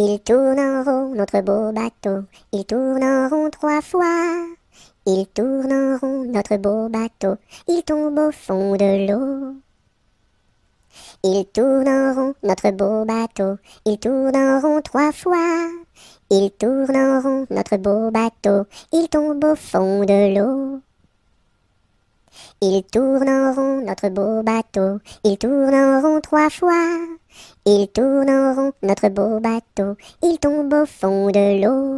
Ils tourne en rond, notre beau bateau. ils tourneront rond trois fois. Ils tourneront rond, notre beau bateau. Il tombe au fond de l'eau. Ils tourneront en rond, notre beau bateau. ils tourneront rond trois fois. Ils tourneront en rond, notre beau bateau. Il tombe au fond de l'eau. Ils tourneront en rond, notre beau bateau. ils tourneront rond trois fois. Il tourne en rond, notre beau bateau, il tombe au fond de l'eau.